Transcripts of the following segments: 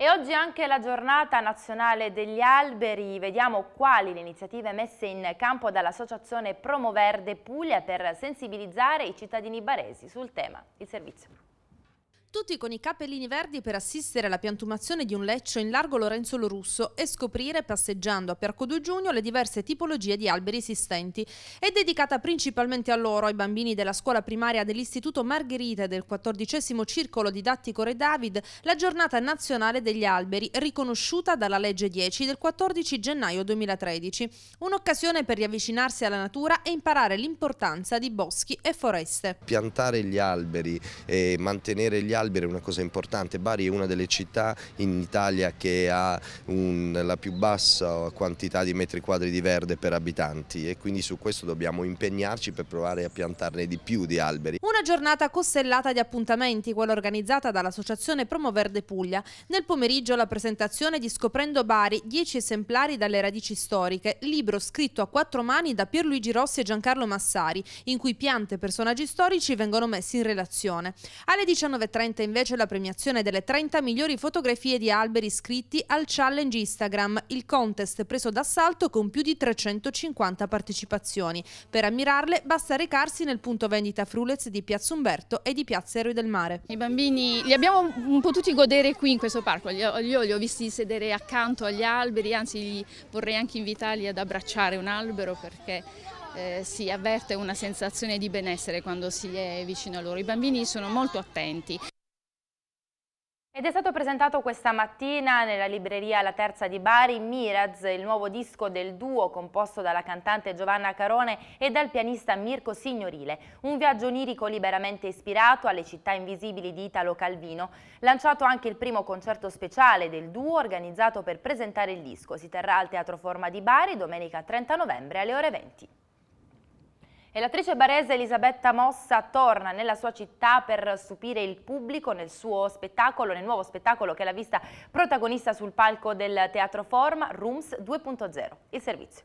E oggi anche la giornata nazionale degli alberi, vediamo quali le iniziative messe in campo dall'associazione Promoverde Puglia per sensibilizzare i cittadini baresi sul tema. Il servizio. Tutti con i capellini verdi per assistere alla piantumazione di un leccio in largo Lorenzo Lorusso e scoprire, passeggiando a Perco 2 Giugno, le diverse tipologie di alberi esistenti. È dedicata principalmente a loro, ai bambini della scuola primaria dell'Istituto Margherita e del 14 Circolo Didattico Re David, la giornata nazionale degli alberi, riconosciuta dalla legge 10 del 14 gennaio 2013. Un'occasione per riavvicinarsi alla natura e imparare l'importanza di boschi e foreste. Piantare gli alberi e mantenere gli alberi alberi è una cosa importante, Bari è una delle città in Italia che ha un, la più bassa quantità di metri quadri di verde per abitanti e quindi su questo dobbiamo impegnarci per provare a piantarne di più di alberi. Una giornata costellata di appuntamenti, quella organizzata dall'associazione Promoverde Puglia. Nel pomeriggio la presentazione di Scoprendo Bari, 10 esemplari dalle radici storiche, libro scritto a quattro mani da Pierluigi Rossi e Giancarlo Massari, in cui piante e personaggi storici vengono messi in relazione. Alle 19.30 Trenta invece la premiazione delle 30 migliori fotografie di alberi iscritti al challenge Instagram, il contest preso d'assalto con più di 350 partecipazioni. Per ammirarle basta recarsi nel punto vendita Frulez di Piazza Umberto e di Piazza Eroi del Mare. I bambini li abbiamo potuti godere qui in questo parco, io, io li ho visti sedere accanto agli alberi, anzi vorrei anche invitarli ad abbracciare un albero perché eh, si avverte una sensazione di benessere quando si è vicino a loro. I bambini sono molto attenti. Ed è stato presentato questa mattina nella libreria La Terza di Bari Miraz, il nuovo disco del duo composto dalla cantante Giovanna Carone e dal pianista Mirko Signorile. Un viaggio onirico liberamente ispirato alle città invisibili di Italo Calvino. Lanciato anche il primo concerto speciale del duo organizzato per presentare il disco. Si terrà al Teatro Forma di Bari domenica 30 novembre alle ore 20. E l'attrice barese Elisabetta Mossa torna nella sua città per stupire il pubblico nel suo spettacolo, nel nuovo spettacolo che l'ha vista protagonista sul palco del Teatro Forma, Rooms 2.0, il servizio.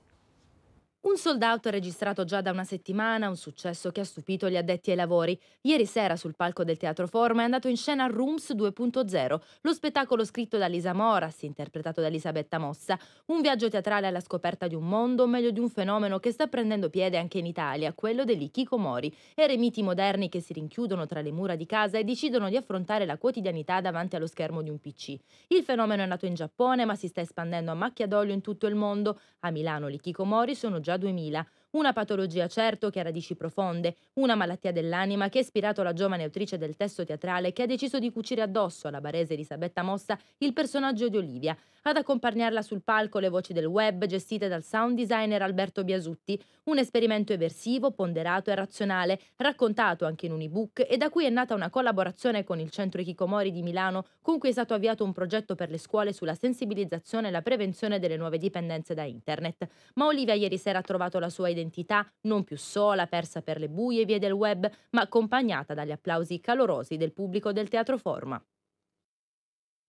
Un sold out registrato già da una settimana, un successo che ha stupito gli addetti ai lavori. Ieri sera sul palco del Teatro Forma è andato in scena Rooms 2.0, lo spettacolo scritto da Lisa Moras, interpretato da Elisabetta Mossa, un viaggio teatrale alla scoperta di un mondo, o meglio di un fenomeno che sta prendendo piede anche in Italia, quello degli Kikomori, eremiti moderni che si rinchiudono tra le mura di casa e decidono di affrontare la quotidianità davanti allo schermo di un PC. Il fenomeno è nato in Giappone ma si sta espandendo a macchia d'olio in tutto il mondo. A Milano gli Kikomori sono già già 2000, una patologia certo che ha radici profonde, una malattia dell'anima che ha ispirato la giovane autrice del testo teatrale che ha deciso di cucire addosso alla barese Elisabetta Mossa il personaggio di Olivia, ad accompagnarla sul palco le voci del web gestite dal sound designer Alberto Biasutti, un esperimento eversivo, ponderato e razionale, raccontato anche in un ebook e da cui è nata una collaborazione con il Centro Ichicomori di Milano, con cui è stato avviato un progetto per le scuole sulla sensibilizzazione e la prevenzione delle nuove dipendenze da internet. Ma Olivia ieri sera trovato la sua identità, non più sola, persa per le buie vie del web, ma accompagnata dagli applausi calorosi del pubblico del Teatro Forma.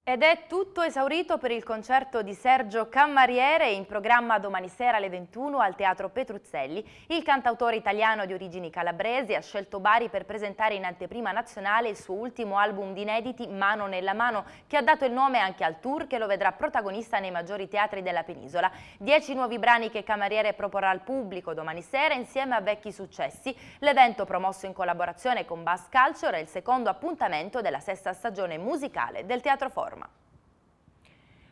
Ed è tutto esaurito per il concerto di Sergio Cammariere in programma domani sera alle 21 al Teatro Petruzzelli. Il cantautore italiano di origini calabresi ha scelto Bari per presentare in anteprima nazionale il suo ultimo album di inediti Mano nella mano che ha dato il nome anche al tour che lo vedrà protagonista nei maggiori teatri della penisola. Dieci nuovi brani che Cammariere proporrà al pubblico domani sera insieme a vecchi successi. L'evento promosso in collaborazione con Bass Culture è il secondo appuntamento della sesta stagione musicale del Teatro Foro norma.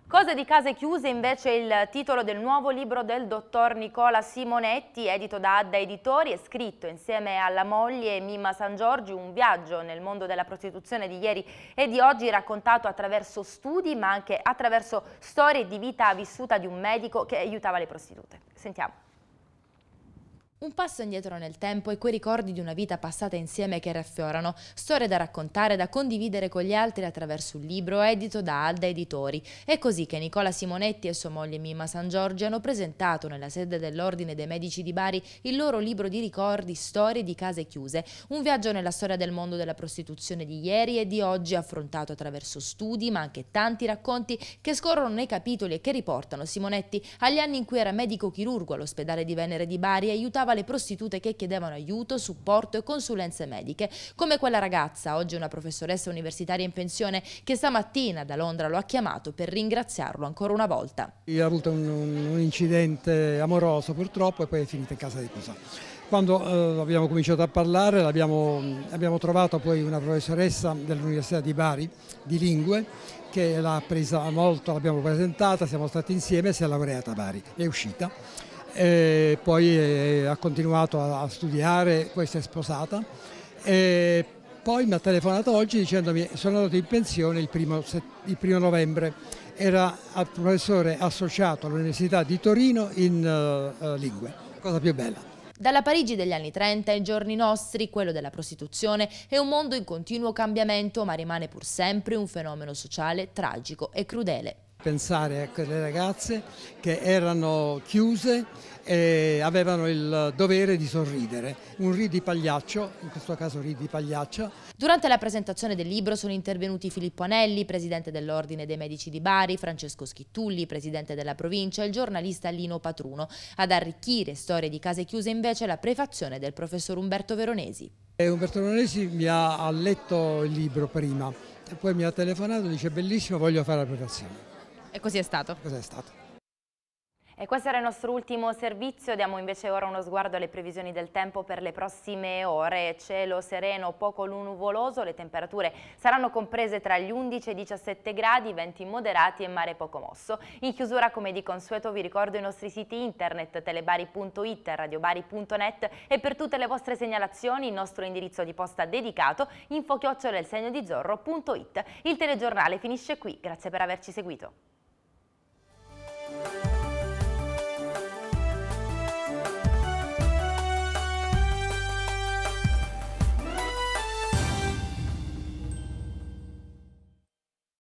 Cose di case chiuse invece è il titolo del nuovo libro del dottor Nicola Simonetti, edito da Adda Editori e scritto insieme alla moglie Mimma San Giorgi, un viaggio nel mondo della prostituzione di ieri e di oggi raccontato attraverso studi ma anche attraverso storie di vita vissuta di un medico che aiutava le prostitute. Sentiamo. Un passo indietro nel tempo e quei ricordi di una vita passata insieme che raffiorano, storie da raccontare, da condividere con gli altri attraverso un libro edito da Alda Editori. È così che Nicola Simonetti e sua moglie Mima San Giorgio hanno presentato nella sede dell'Ordine dei Medici di Bari il loro libro di ricordi, storie di case chiuse, un viaggio nella storia del mondo della prostituzione di ieri e di oggi affrontato attraverso studi ma anche tanti racconti che scorrono nei capitoli e che riportano Simonetti agli anni in cui era medico chirurgo all'ospedale di Venere di Bari e aiutava aiutava le prostitute che chiedevano aiuto, supporto e consulenze mediche, come quella ragazza, oggi una professoressa universitaria in pensione, che stamattina da Londra lo ha chiamato per ringraziarlo ancora una volta. Io ho avuto un, un incidente amoroso purtroppo e poi è finita in casa di Cusa quando eh, abbiamo cominciato a parlare abbiamo trovato poi una professoressa dell'Università di Bari di lingue che l'ha presa molto, l'abbiamo presentata, siamo stati insieme e si è laureata a Bari, è uscita e poi eh, ha continuato a, studiare, questa è sposata. E poi mi ha telefonato oggi dicendomi che sono andato in pensione il primo, il primo novembre, era professore associato all'Università di Torino in uh, lingue, cosa più bella. Dalla Parigi degli anni 30 ai giorni nostri, quello della prostituzione è un mondo in continuo cambiamento ma rimane pur sempre un fenomeno sociale tragico e crudele pensare ecco, a quelle ragazze che erano chiuse e avevano il dovere di sorridere. Un ri di pagliaccio, in questo caso ri di pagliaccio. Durante la presentazione del libro sono intervenuti Filippo Anelli, presidente dell'Ordine dei Medici di Bari, Francesco Schittulli, presidente della provincia e il giornalista Lino Patruno. Ad arricchire storie di case chiuse invece la prefazione del professor Umberto Veronesi. E eh, Umberto Veronesi mi ha letto il libro prima poi mi ha telefonato e dice bellissimo voglio fare la prefazione. E così è stato. Così è stato. E questo era il nostro ultimo servizio, diamo invece ora uno sguardo alle previsioni del tempo per le prossime ore. Cielo sereno, poco nuvoloso, le temperature saranno comprese tra gli 11 e i 17 gradi, venti moderati e mare poco mosso. In chiusura, come di consueto, vi ricordo i nostri siti internet telebari.it, radiobari.net e per tutte le vostre segnalazioni il nostro indirizzo di posta dedicato infochiocciolelsegno di zorro.it. Il telegiornale finisce qui, grazie per averci seguito.